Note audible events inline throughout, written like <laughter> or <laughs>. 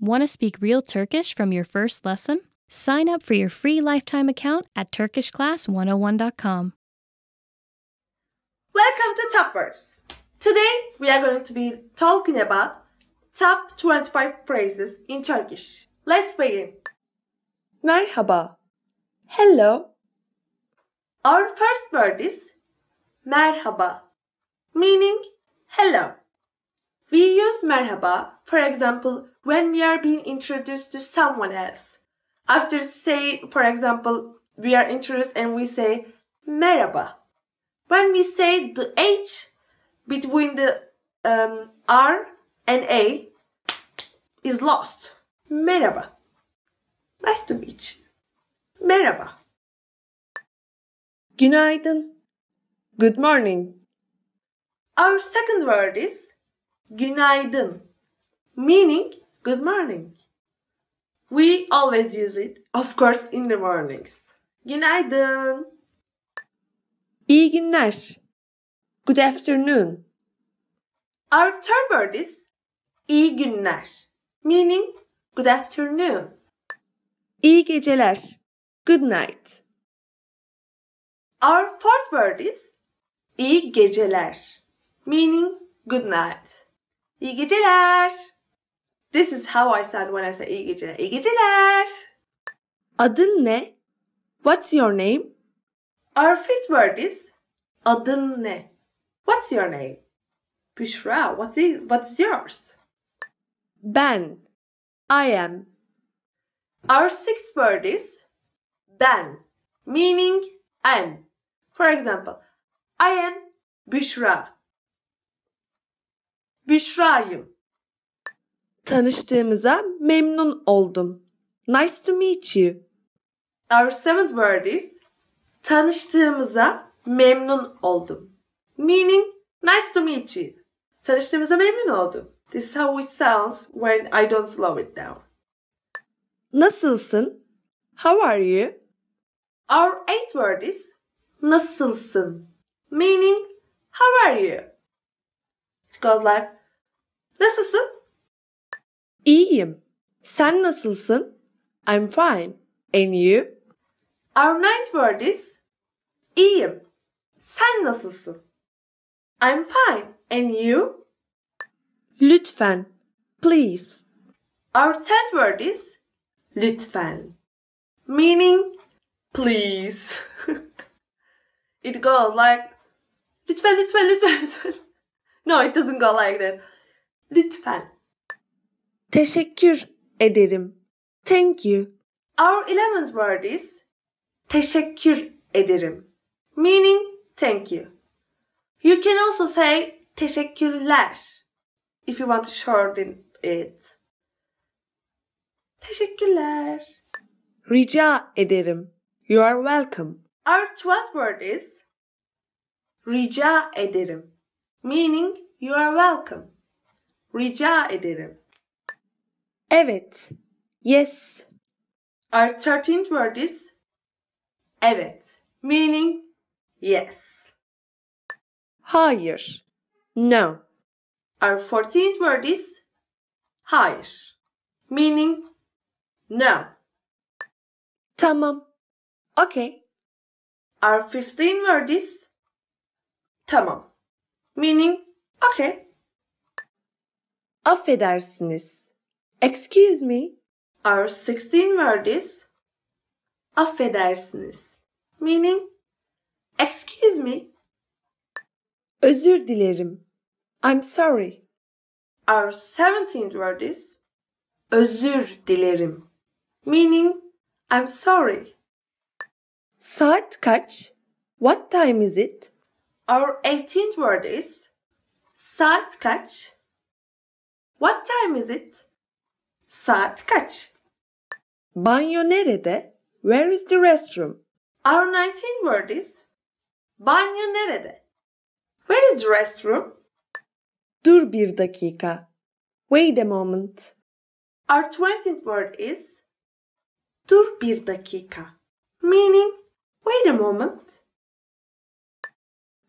Want to speak real Turkish from your first lesson? Sign up for your free lifetime account at TurkishClass101.com. Welcome to Top Words. Today we are going to be talking about top 25 phrases in Turkish. Let's begin. Merhaba. Hello. Our first word is merhaba, meaning hello. We use merhaba, for example, when we are being introduced to someone else. After say, for example, we are introduced and we say merhaba. When we say the H between the um, R and A is lost. Merhaba. Nice to meet you. Merhaba. Günaydın. Good morning. Our second word is günaydın. Meaning good morning. We always use it, of course, in the mornings. Günaydın. İyi günler. Good afternoon. Our third word is iyi günler. Meaning good afternoon. İyi geceler. Good night. Our fourth word is iyi geceler. Meaning good night. İyi geceler. This is how I sound when I say iyi geceler. İyi geceler. Adın ne? What's your name? Our fifth word is adın ne? What's your name? Büşra, what is, what's yours? Ben. I am. Our sixth word is ben, meaning am. For example, I am Büşra. Büşra'yım. Tanıştığımıza memnun oldum. Nice to meet you. Our seventh word is tanıştığımıza memnun oldum. Meaning nice to meet you. Tanıştığımıza memnun oldum. This is how it sounds when I don't slow it down. Nasılsın? How are you? Our eighth word is nasılsın? Meaning how are you? It goes like Nasılsın? İyiyim. Sen nasılsın? I'm fine. And you? Our ninth word is İyiyim. Sen nasılsın? I'm fine. And you? Lütfen. Please. Our tenth word is lütfen. Meaning please. <laughs> it goes like lütfen lütfen lütfen lütfen. <laughs> no, it doesn't go like that. Lütfen. Teşekkür ederim. Thank you. Our eleventh word is teşekkür ederim. Meaning thank you. You can also say teşekkürler if you want to shorten it. Teşekkürler. Rica ederim. You are welcome. Our twelfth word is rica ederim. Meaning you are welcome. Rica ederim. Evet. Yes. Our 13th word is evet. Meaning yes. Hayır. No. Our 14th word is hayır. Meaning no. Tamam. Okay. Our 15th word is tamam. Meaning okay. Affedersiniz. Excuse me. Our 16 word is affedersiniz. Meaning excuse me. Özür dilerim. I'm sorry. Our 17 word is özür dilerim. Meaning I'm sorry. Saat kaç? What time is it? Our 18th word is saat kaç? What time is it? Saat kaç? Banyo nerede? Where is the restroom? Our 19 word is Banyo nerede? Where is the restroom? Dur bir dakika. Wait a moment. Our 20th word is Dur bir dakika. Meaning wait a moment.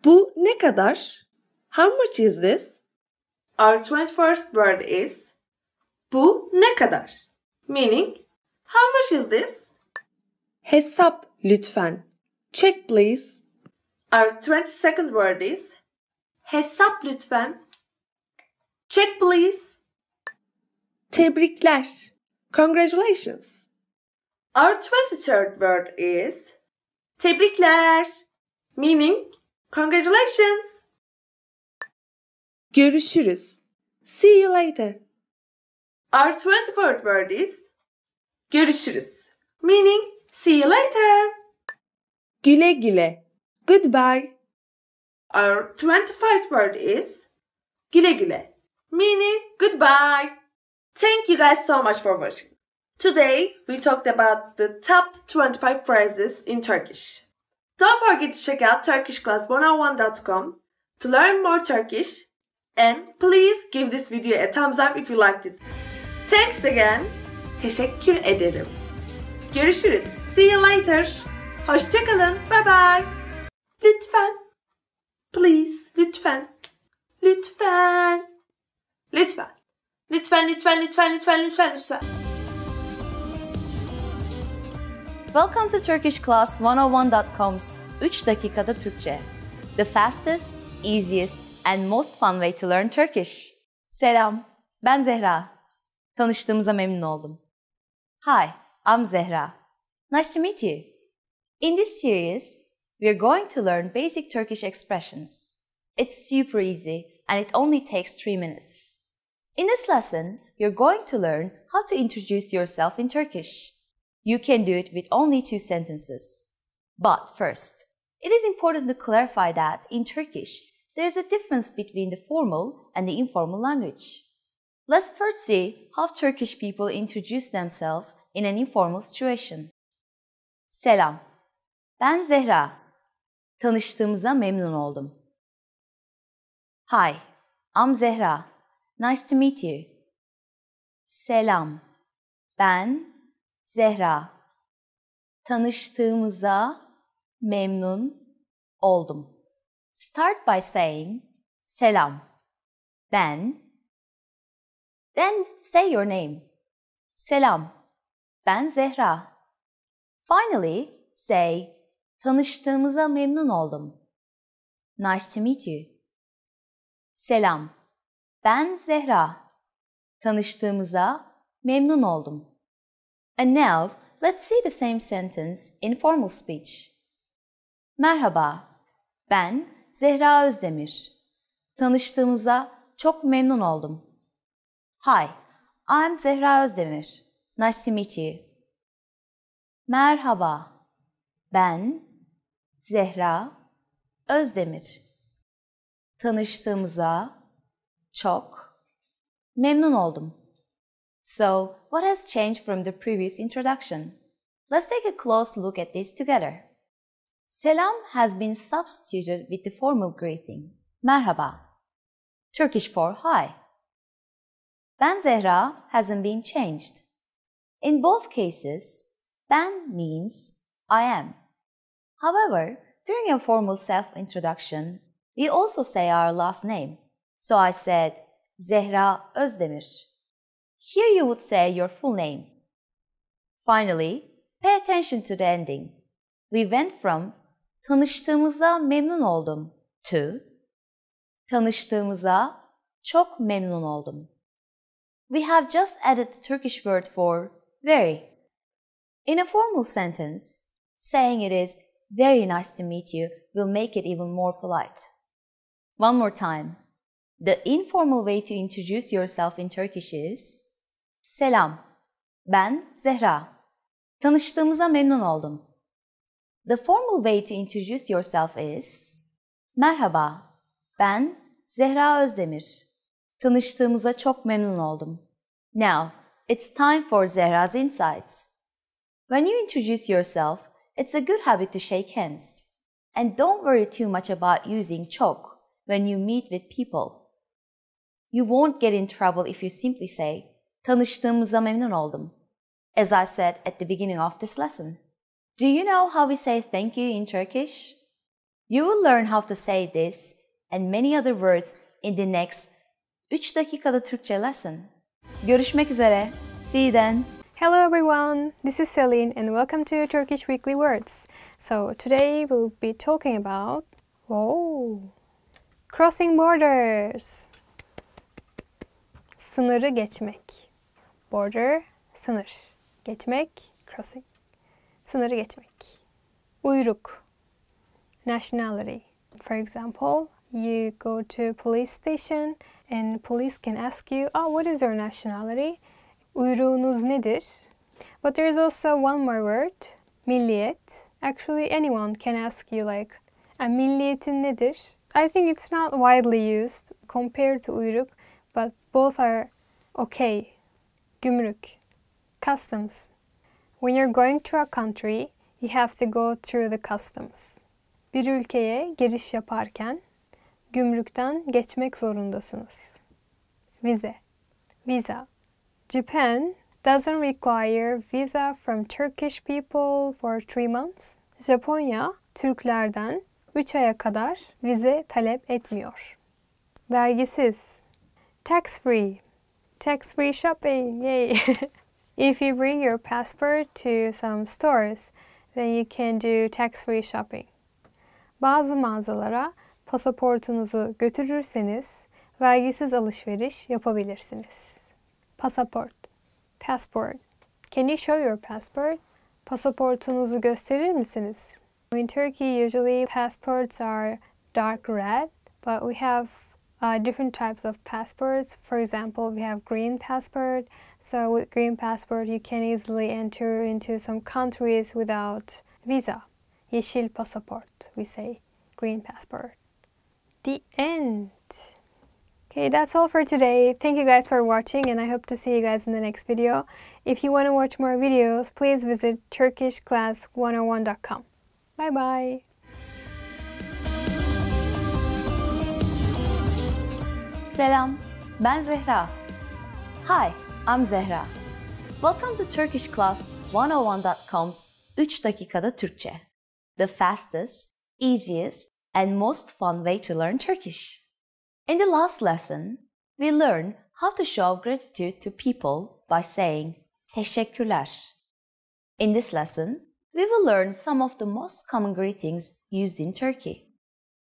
Bu ne kadar? How much is this? Our 21st word is Bu ne kadar? Meaning How much is this? Hesap lütfen. Check please. Our 22nd word is Hesap lütfen. Check please. Tebrikler. Congratulations. Our 23rd word is Tebrikler. Meaning congratulations. Görüşürüz. See you later. Our 24th word is görüşürüz. Meaning see you later. Güle güle. Goodbye. Our 25th word is güle güle. Meaning goodbye. Thank you guys so much for watching. Today we talked about the top 25 phrases in Turkish. Don't forget to check out TurkishClass101.com to learn more Turkish And please give this video a thumbs up if you liked it. Thanks again. Teşekkür ederim. Görüşürüz. See you later. Hoşçakalın. Bye bye. Lütfen. Please. Lütfen. Lütfen. Lütfen. Lütfen, lütfen, lütfen, lütfen, lütfen, lütfen. Welcome to TurkishClass101.com's 3 dakikada Türkçe. The fastest, easiest and most fun way to learn Turkish. Selam, ben Zehra. Tanıştığımıza memnun oldum. Hi, I'm Zehra. Nice to meet you. In this series, we're going to learn basic Turkish expressions. It's super easy and it only takes 3 minutes. In this lesson, you're going to learn how to introduce yourself in Turkish. You can do it with only two sentences. But first, it is important to clarify that in Turkish, there is a difference between the formal and the informal language. Let's first see how Turkish people introduce themselves in an informal situation. Selam. Ben Zehra. Tanıştığımıza memnun oldum. Hi, I'm Zehra. Nice to meet you. Selam. Ben Zehra. Tanıştığımıza memnun oldum. Start by saying selam. Ben. Then say your name. Selam. Ben Zehra. Finally say tanıştığımıza memnun oldum. Nice to meet you. Selam. Ben Zehra. Tanıştığımıza memnun oldum. And now let's see the same sentence in formal speech. Merhaba. Ben Zehra Özdemir. Tanıştığımıza çok memnun oldum. Hi, I'm Zehra Özdemir. Nice to meet you. Merhaba. Ben Zehra Özdemir. Tanıştığımıza çok memnun oldum. So, what has changed from the previous introduction? Let's take a close look at this together. Selam has been substituted with the formal greeting, merhaba, Turkish for hi. Ben Zehra hasn't been changed. In both cases, ben means I am. However, during a formal self-introduction, we also say our last name. So I said Zehra Özdemir. Here you would say your full name. Finally, pay attention to the ending. We went from Tanıştığımıza memnun oldum. To. Tanıştığımıza çok memnun oldum. We have just added the Turkish word for very. In a formal sentence, saying it is very nice to meet you will make it even more polite. One more time. The informal way to introduce yourself in Turkish is Selam, ben Zehra. Tanıştığımıza memnun oldum. The formal way to introduce yourself is Merhaba, ben Zehra Özdemir. Tanıştığımıza çok memnun oldum. Now, it's time for Zehra's insights. When you introduce yourself, it's a good habit to shake hands. And don't worry too much about using çok when you meet with people. You won't get in trouble if you simply say, Tanıştığımıza memnun oldum, as I said at the beginning of this lesson. Do you know how we say thank you in Turkish? You will learn how to say this and many other words in the next 3 dakikada Türkçe lesson. Görüşmek üzere. See you then. Hello everyone, this is Celine and welcome to Turkish Weekly Words. So today we'll be talking about whoa, crossing borders. Sınırı geçmek. Border, sınır. Geçmek, crossing. sınırı geçmek. Uyruk. Nationality. For example, you go to police station and police can ask you, oh, what is your nationality? Uyruğunuz nedir? But there is also one more word, milliyet. Actually, anyone can ask you like, a milliyetin nedir? I think it's not widely used compared to uyruk, but both are okay. Gümrük, customs, When you're going to a country, you have to go through the customs. Bir ülkeye giriş yaparken gümrükten geçmek zorundasınız. Vize. Visa. Japan doesn't require visa from Turkish people for three months. Japonya Türklerden 3 aya kadar vize talep etmiyor. Vergisiz. Tax free. Tax free shopping. Yay. <laughs> If you bring your passport to some stores, then you can do tax-free shopping. Bazı mağazalara pasaportunuzu götürürseniz vergisiz alışveriş yapabilirsiniz. Pasaport. Passport. Can you show your passport? Pasaportunuzu gösterir misiniz? In Turkey, usually passports are dark red, but we have uh, different types of passports. For example, we have green passport. So with green passport, you can easily enter into some countries without visa. Yeşil pasaport, we say, green passport. The end. Okay, that's all for today. Thank you guys for watching and I hope to see you guys in the next video. If you want to watch more videos, please visit turkishclass101.com. Bye-bye. Selam, ben Zehra. Hi, I'm Zehra. Welcome to TurkishClass101.com's 3 dakikada Türkçe. The fastest, easiest and most fun way to learn Turkish. In the last lesson, we learned how to show gratitude to people by saying teşekkürler. In this lesson, we will learn some of the most common greetings used in Turkey.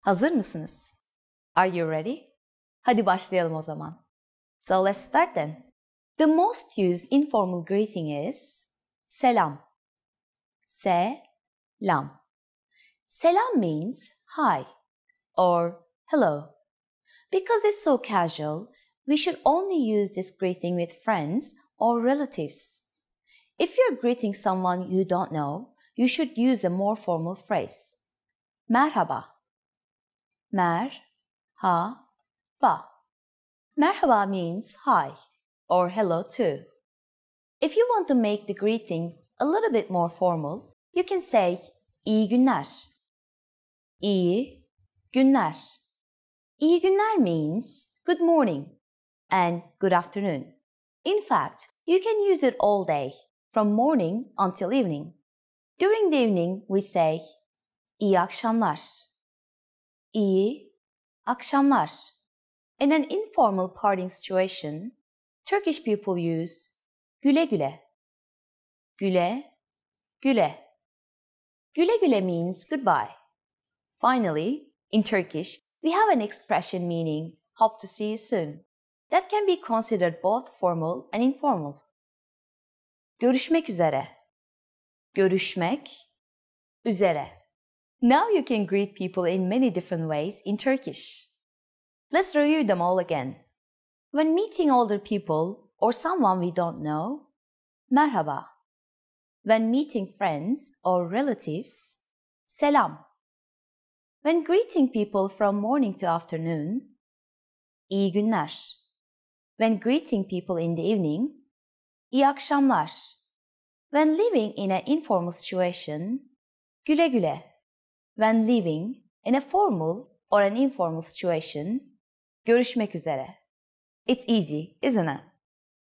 Hazır mısınız? Are you ready? Hadi başlayalım o zaman. So let's start then. The most used informal greeting is selam. Selam. Selam means hi or hello. Because it's so casual, we should only use this greeting with friends or relatives. If you're greeting someone you don't know, you should use a more formal phrase. Merhaba. Merhaba ba. Merhaba means hi or hello too. If you want to make the greeting a little bit more formal, you can say iyi günler. İyi günler. İyi günler means good morning and good afternoon. In fact, you can use it all day, from morning until evening. During the evening, we say iyi akşamlar. İyi akşamlar. In an informal parting situation, Turkish people use güle güle. Güle, güle. Güle güle means goodbye. Finally, in Turkish, we have an expression meaning hope to see you soon that can be considered both formal and informal. Görüşmek üzere. Görüşmek üzere. Now you can greet people in many different ways in Turkish. Let's review them all again. When meeting older people or someone we don't know, merhaba. When meeting friends or relatives, selam. When greeting people from morning to afternoon, iyi günler. When greeting people in the evening, iyi akşamlar. When living in an informal situation, güle güle. When living in a formal or an informal situation, Görüşmek üzere. It's easy, isn't it?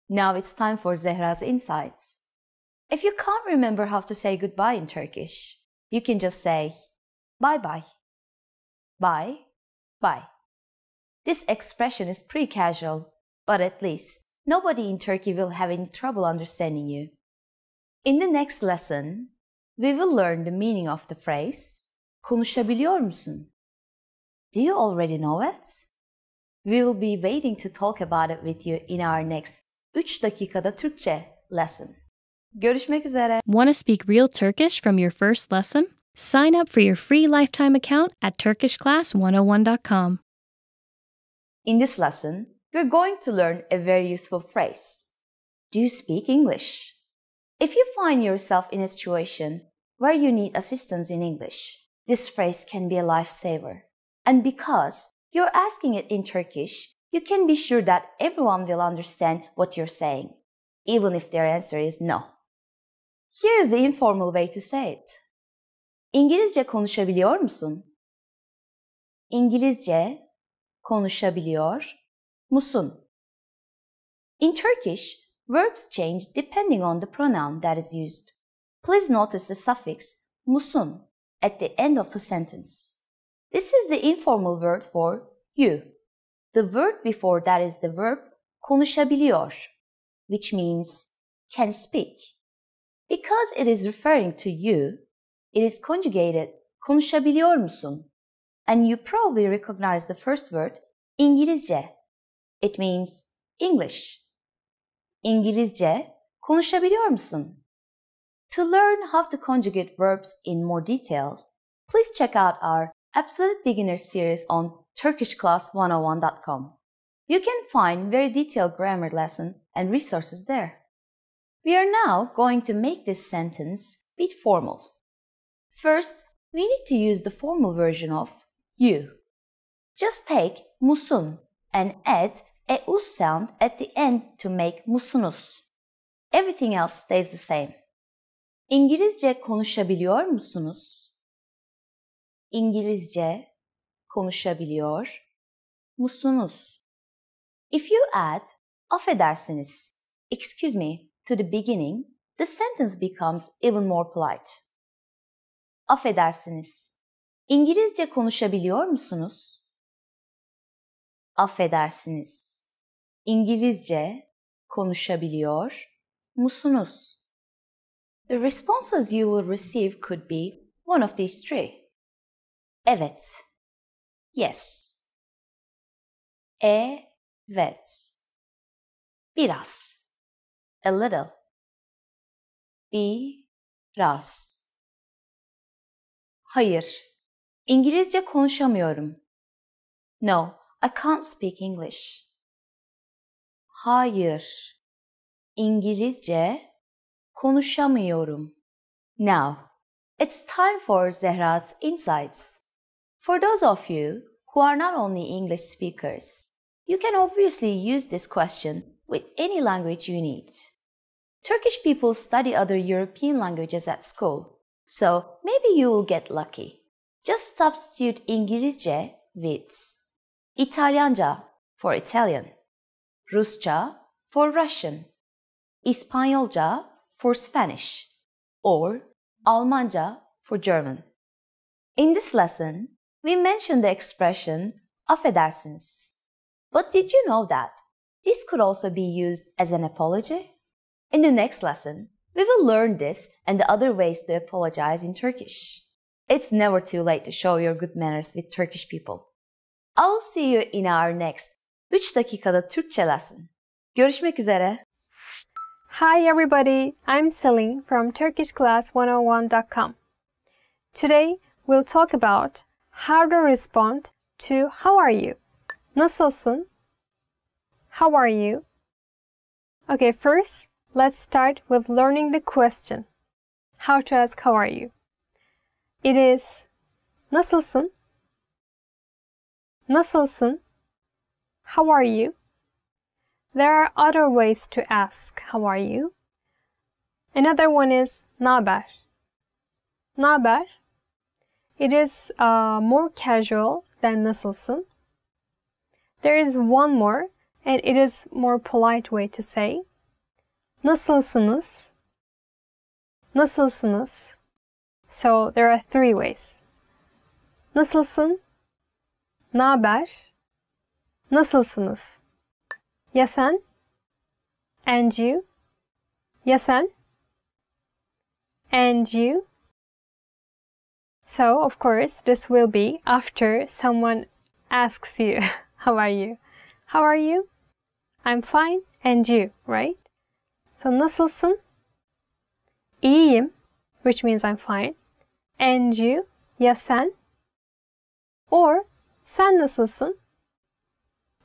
Now it's time for Zehra's insights. If you can't remember how to say goodbye in Turkish, you can just say bye bye. Bye, bye. This expression is pretty casual, but at least nobody in Turkey will have any trouble understanding you. In the next lesson, we will learn the meaning of the phrase konuşabiliyor musun? Do you already know it? We will be waiting to talk about it with you in our next 3 dakikada Türkçe lesson. Görüşmek üzere. Want to speak real Turkish from your first lesson? Sign up for your free lifetime account at turkishclass101.com. In this lesson, we're going to learn a very useful phrase. Do you speak English? If you find yourself in a situation where you need assistance in English, this phrase can be a lifesaver. And because you're asking it in Turkish, you can be sure that everyone will understand what you're saying, even if their answer is no. Here's the informal way to say it. İngilizce konuşabiliyor musun? İngilizce konuşabiliyor musun? In Turkish, verbs change depending on the pronoun that is used. Please notice the suffix musun at the end of the sentence. This is the informal word for you. The word before that is the verb konuşabiliyor, which means can speak. Because it is referring to you, it is conjugated konuşabiliyor musun? And you probably recognize the first word İngilizce. It means English. İngilizce konuşabiliyor musun? To learn how to conjugate verbs in more detail, please check out our Absolute Beginner series on TurkishClass101.com. You can find very detailed grammar lesson and resources there. We are now going to make this sentence bit formal. First, we need to use the formal version of you. Just take musun and add a us sound at the end to make musunuz. Everything else stays the same. İngilizce konuşabiliyor musunuz? İngilizce konuşabiliyor musunuz? If you add affedersiniz, excuse me to the beginning, the sentence becomes even more polite. Affedersiniz. İngilizce konuşabiliyor musunuz? Affedersiniz. İngilizce konuşabiliyor musunuz? The responses you will receive could be one of these three. Evet. Yes. Evet. Biraz. A little. Biraz. Hayır. İngilizce konuşamıyorum. No, I can't speak English. Hayır. İngilizce konuşamıyorum. Now, it's time for Zehra's insights. For those of you who are not only English speakers, you can obviously use this question with any language you need. Turkish people study other European languages at school, so maybe you will get lucky. Just substitute İngilizce with İtalyanca for Italian, Rusça for Russian, İspanyolca for Spanish, or Almanca for German. In this lesson, we mentioned the expression affedersiniz. But did you know that this could also be used as an apology? In the next lesson, we will learn this and the other ways to apologize in Turkish. It's never too late to show your good manners with Turkish people. I'll see you in our next 3 dakikada Türkçe lesson. Görüşmek üzere. Hi everybody, I'm Selin from TurkishClass101.com. Today, we'll talk about how to respond to how are you? Nasılsın? How are you? Okay, first, let's start with learning the question. How to ask how are you? It is Nasılsın? Nasılsın? How are you? There are other ways to ask how are you? Another one is Naber? Naber? It is uh, more casual than nasılsın. There is one more and it is more polite way to say nasılsınız? Nasılsınız? So there are three ways. Nasılsın? Naber? Nasılsınız? Ya sen? And you? Ya sen? And you? So, of course, this will be after someone asks you, <laughs> How are you? How are you? I'm fine and you, right? So, nasılsın? İyiyim, which means I'm fine. And you, ya sen? Or, sen nasılsın?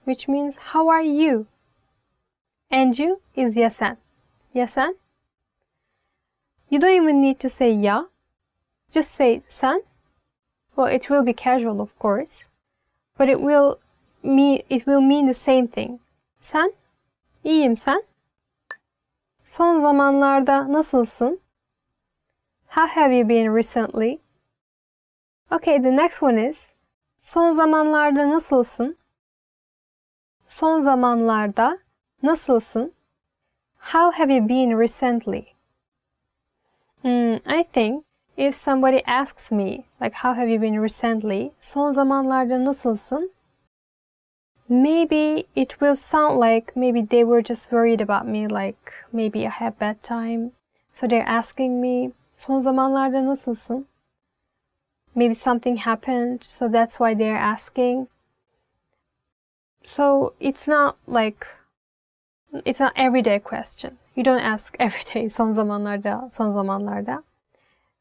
Which means, how are you? And you is ya sen. Ya sen? You don't even need to say ya Just say sen. Well, it will be casual, of course, but it will mean it will mean the same thing. Sen? İyiyim sen? Son zamanlarda nasılsın? How have you been recently? Okay, the next one is Son zamanlarda nasılsın? Son zamanlarda nasılsın? How have you been recently? Mm, I think If somebody asks me, like how have you been recently, son zamanlarda nasılsın? Maybe it will sound like maybe they were just worried about me, like maybe I had bad time. So they're asking me, son zamanlarda nasılsın? Maybe something happened, so that's why they're asking. So it's not like, it's an everyday question. You don't ask <laughs> every day son zamanlarda, son zamanlarda.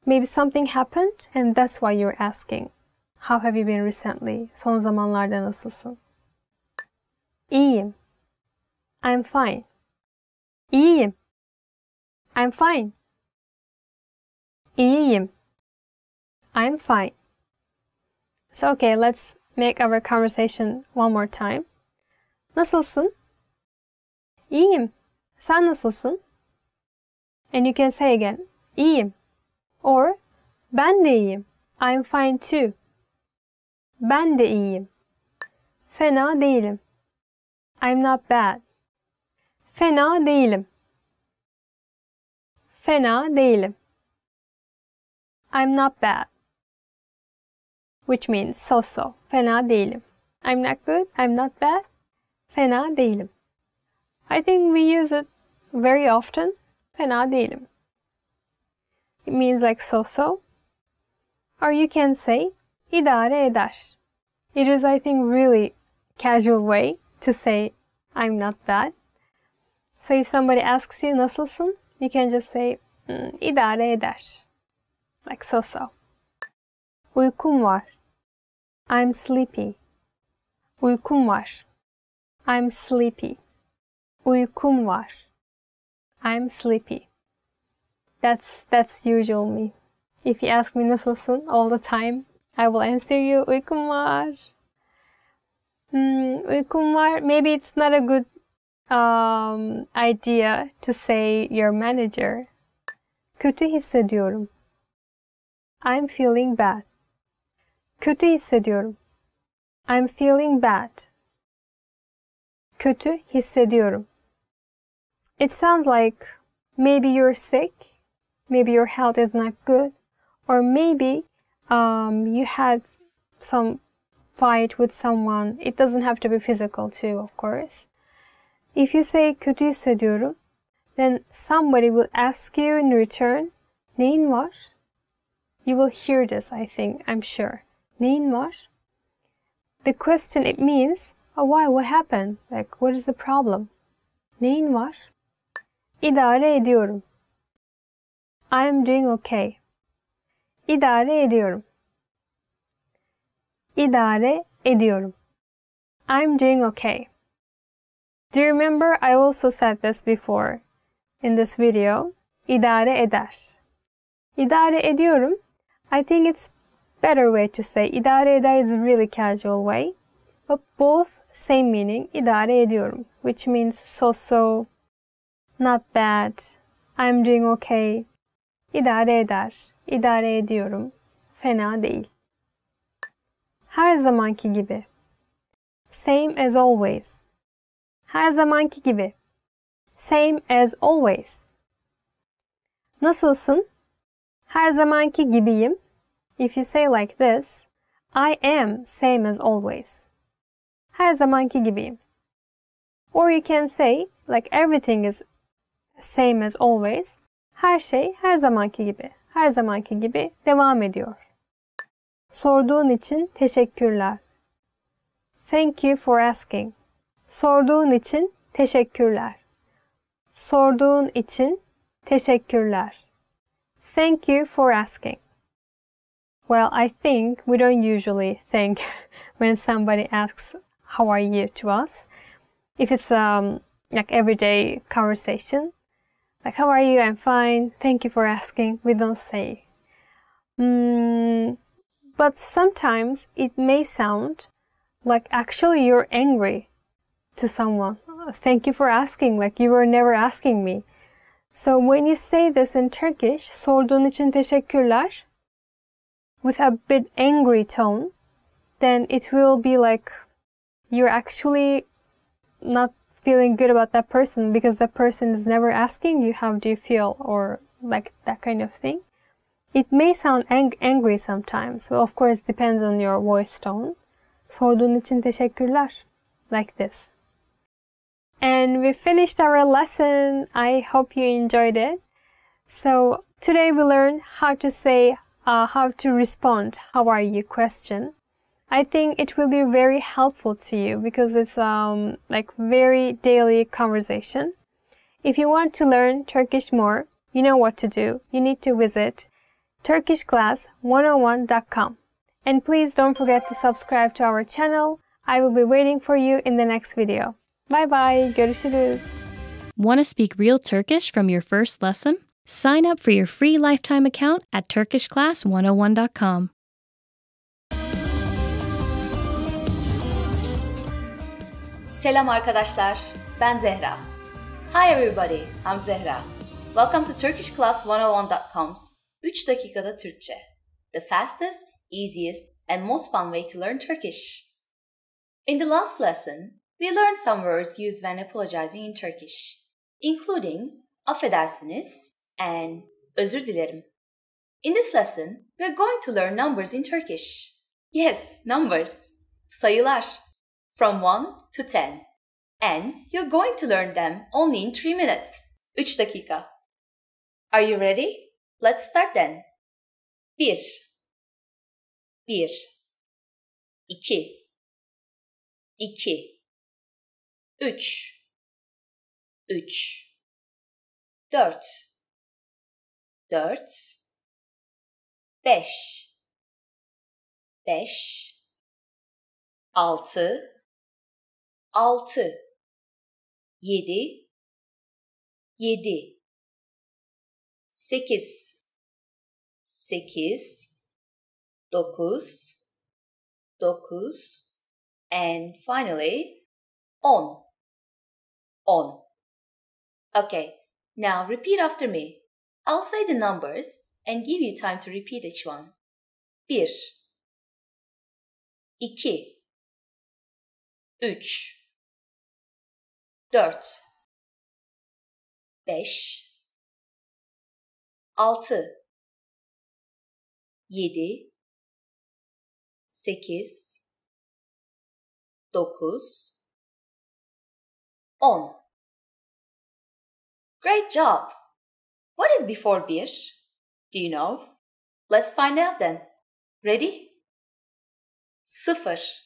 Maybe something happened and that's why you're asking. How have you been recently? Son zamanlarda nasılsın? İyiyim. I'm fine. İyiyim. I'm fine. İyiyim. I'm fine. So okay, let's make our conversation one more time. Nasılsın? İyiyim. Sen nasılsın? And you can say again, iyiyim. Or ben de iyiyim. I'm fine too. Ben de iyiyim. Fena değilim. I'm not bad. Fena değilim. Fena değilim. I'm not bad. Which means so-so. Fena değilim. I'm not good. I'm not bad. Fena değilim. I think we use it very often. Fena değilim. It means like so-so. Or you can say idare eder. It is, I think, really casual way to say I'm not bad. So if somebody asks you nasılsın, you can just say hmm, idare eder. Like so-so. Uykum var. I'm sleepy. Uykum var. I'm sleepy. Uykum var. I'm sleepy. That's that's usual me. If you ask me nasılsın all the time, I will answer you uykum var. Hmm, uykum var. Maybe it's not a good um, idea to say your manager. Kötü hissediyorum. I'm feeling bad. Kötü hissediyorum. I'm feeling bad. Kötü hissediyorum. It sounds like maybe you're sick maybe your health is not good, or maybe um, you had some fight with someone. It doesn't have to be physical too, of course. If you say kötü hissediyorum, then somebody will ask you in return, neyin var? You will hear this, I think, I'm sure. Neyin var? The question, it means, oh, why, what happened? Like, what is the problem? Neyin var? İdare ediyorum. I'm doing okay. İdare ediyorum. İdare ediyorum. I'm doing okay. Do you remember I also said this before in this video? İdare eder. İdare ediyorum. I think it's better way to say idare eder is a really casual way. But both same meaning idare ediyorum, which means so-so, not bad, I'm doing okay. İdare eder, idare ediyorum, fena değil. Her zamanki gibi. Same as always. Her zamanki gibi. Same as always. Nasılsın? Her zamanki gibiyim. If you say like this, I am same as always. Her zamanki gibiyim. Or you can say like everything is same as always. Her şey her zamanki gibi, her zamanki gibi devam ediyor. Sorduğun için teşekkürler. Thank you for asking. Sorduğun için teşekkürler. Sorduğun için teşekkürler. Thank you for asking. Well, I think we don't usually thank <laughs> when somebody asks how are you to us. If it's um, like everyday conversation, Like, how are you? I'm fine. Thank you for asking. We don't say. Mm, but sometimes it may sound like actually you're angry to someone. thank you for asking. Like, you were never asking me. So when you say this in Turkish, sorduğun için teşekkürler, with a bit angry tone, then it will be like you're actually not feeling good about that person because that person is never asking you how do you feel or like that kind of thing. It may sound ang angry sometimes. Well, of course, it depends on your voice tone. Sorduğun için teşekkürler. Like this. And we finished our lesson. I hope you enjoyed it. So today we learned how to say uh, how to respond, how are you question. I think it will be very helpful to you because it's um, like very daily conversation. If you want to learn Turkish more, you know what to do. You need to visit turkishclass101.com. And please don't forget to subscribe to our channel. I will be waiting for you in the next video. Bye bye. Görüşürüz. Want to speak real Turkish from your first lesson? Sign up for your free lifetime account at turkishclass101.com. Selam arkadaşlar, ben Zehra. Hi everybody, I'm Zehra. Welcome to TurkishClass101.com's 3 dakikada Türkçe. The fastest, easiest and most fun way to learn Turkish. In the last lesson, we learned some words used when apologizing in Turkish, including affedersiniz and özür dilerim. In this lesson, we're going to learn numbers in Turkish. Yes, numbers. Sayılar from 1 to 10 and you're going to learn them only in 3 minutes. 3 dakika. Are you ready? Let's start then. 1 1 2 2 3 3 4 4 5 5 6 altı, yedi, yedi, sekiz, sekiz, dokuz, dokuz, and finally on, on. Okay, now repeat after me. I'll say the numbers and give you time to repeat each one. Bir, iki, üç. 4 5 6 7 8 9 10 Great job! What is before bir? Do you know? Let's find out then. Ready? Sıfır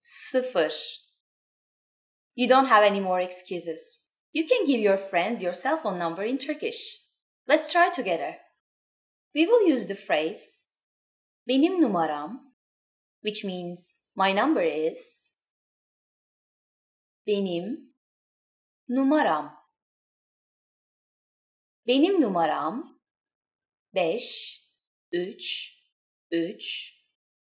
Sıfır You don't have any more excuses. You can give your friends your cell phone number in Turkish. Let's try together. We will use the phrase benim numaram, which means my number is benim numaram. Benim numaram 5 3 3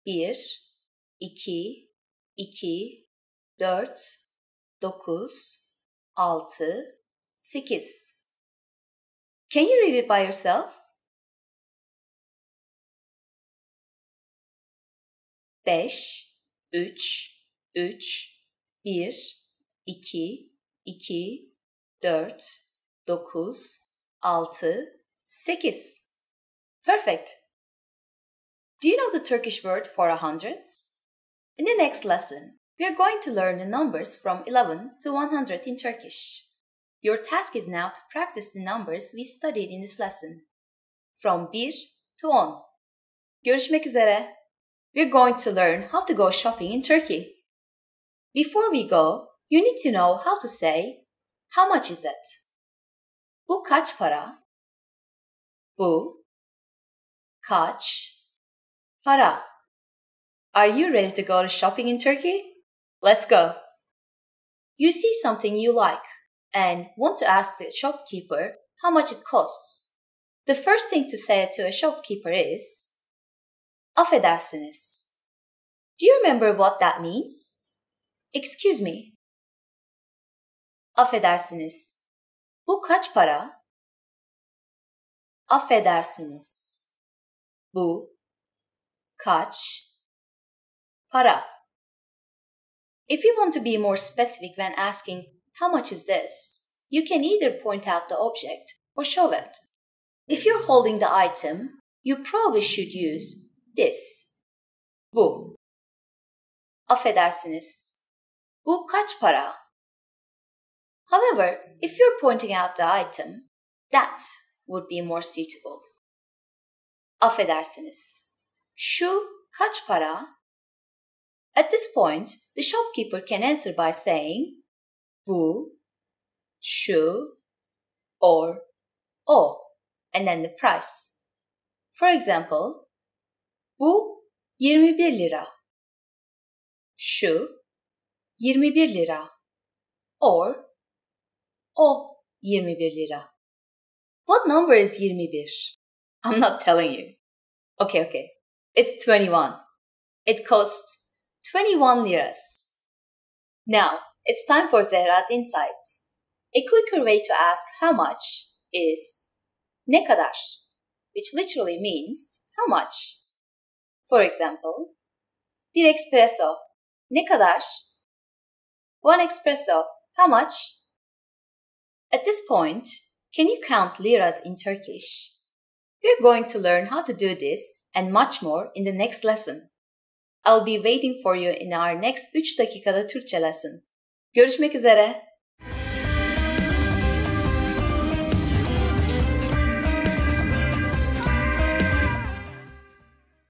1 2 2 4 dokuz, altı, sekiz. Can you read it by yourself? Beş, üç, üç, bir, iki, iki, dört, dokuz, altı, sekiz. Perfect. Do you know the Turkish word for a hundred? In the next lesson, we are going to learn the numbers from 11 to 100 in Turkish. Your task is now to practice the numbers we studied in this lesson. From 1 to 10. Görüşmek üzere. We're going to learn how to go shopping in Turkey. Before we go, you need to know how to say, how much is it? Bu kaç para? Bu kaç para? Are you ready to go to shopping in Turkey? Let's go. You see something you like and want to ask the shopkeeper how much it costs. The first thing to say to a shopkeeper is, Affedersiniz. Do you remember what that means? Excuse me. Affedersiniz. Bu kaç para? Affedersiniz. Bu kaç para? If you want to be more specific when asking, How much is this? you can either point out the object or show it. If you're holding the item, you probably should use this. Bu. Affedersiniz. Bu kaç para? However, if you're pointing out the item, that would be more suitable. Affedersiniz. Şu kaç para? At this point, the shopkeeper can answer by saying bu, shu, or o, and then the price. For example, bu 21 lira, şu 21 lira, or o 21 lira. What number is 21? I'm not telling you. Okay, okay. It's 21. It costs 21 years. Now, it's time for Zehra's insights. A quicker way to ask how much is ne kadar, which literally means how much. For example, bir espresso ne kadar? One espresso how much? At this point, can you count liras in Turkish? We're going to learn how to do this and much more in the next lesson. I'll be waiting for you in our next 3 dakikada Türkçe Türkçelesin. Görüşmek üzere.